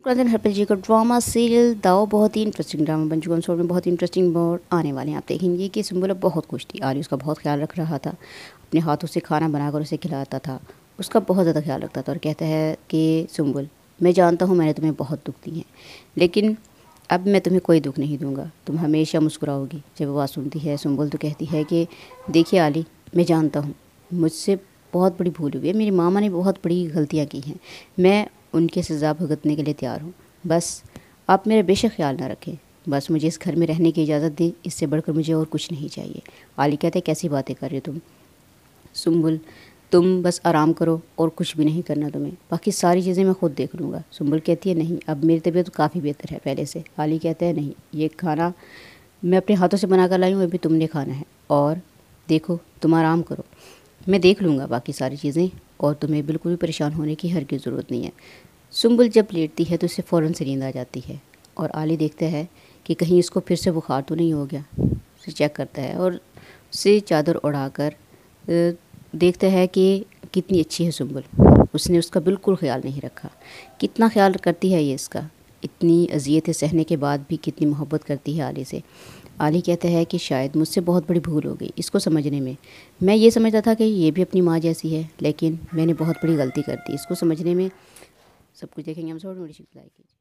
शुक्राजन हरपल जी का drama serial दाओ बहुत ही इंटरेस्टिंग ड्रामा बन चुका है शोर में बहुत इंटरेस्टिंग बहुत आने वाले हैं आप देखेंगे कि सिम्बुला बहुत खुश थी आर्य उसका बहुत ख्याल रख रहा था अपने हाथों से खाना बनाकर उसे खिलाता था उसका बहुत ज़्यादा ख्याल रखता था और कहता है कि सुम्बुल मैं जानता हूँ मैंने तुम्हें बहुत दुख दी है लेकिन अब मैं तुम्हें कोई दुख नहीं दूंगा तुम हमेशा मुस्कुराओगी जब वो बात सुनती है सुम्बुल तो कहती है कि देखिए आली मैं जानता हूँ मुझसे बहुत बड़ी भूल हुई है मेरी मामा ने बहुत बड़ी गलतियाँ की हैं मैं उनकी सज़ा भुगतने के लिए तैयार हूँ बस आप मेरा बेशक ख्याल ना रखें बस मुझे इस घर में रहने की इजाज़त दें इससे बढ़कर मुझे और कुछ नहीं चाहिए आली कहते हैं कैसी बातें कर रहे हो तुम सुम्बुल तुम बस आराम करो और कुछ भी नहीं करना तुम्हें बाकी सारी चीज़ें मैं खुद देख लूँगा सुम्बुल कहती है नहीं अब मेरी तबीयत तो काफ़ी बेहतर है पहले से आली कहते हैं नहीं ये खाना मैं अपने हाथों से बना कर लाई हूँ अभी तुमने खाना है और देखो तुम आराम करो मैं देख लूँगा बाकी सारी चीज़ें और तुम्हें बिल्कुल भी परेशान होने की हर की ज़रूरत नहीं है सुम्बुल जब लेटती है तो उसे फ़ौर से नींद आ जाती है और आली देखता है कि कहीं इसको फिर से बुखार तो नहीं हो गया उसे चेक करता है और उसे चादर उड़ाकर देखता है कि कितनी अच्छी है सुम्बुल उसने उसका बिल्कुल ख्याल नहीं रखा कितना ख्याल करती है ये इसका इतनी अजियतें सहने के बाद भी कितनी मोहब्बत करती है आली से आली कहता है कि शायद मुझसे बहुत बड़ी भूल हो गई इसको समझने में मैं ये समझता था कि ये भी अपनी माँ जैसी है लेकिन मैंने बहुत बड़ी गलती कर दी इसको समझने में सब कुछ देखेंगे हम सब नोटिस लाइक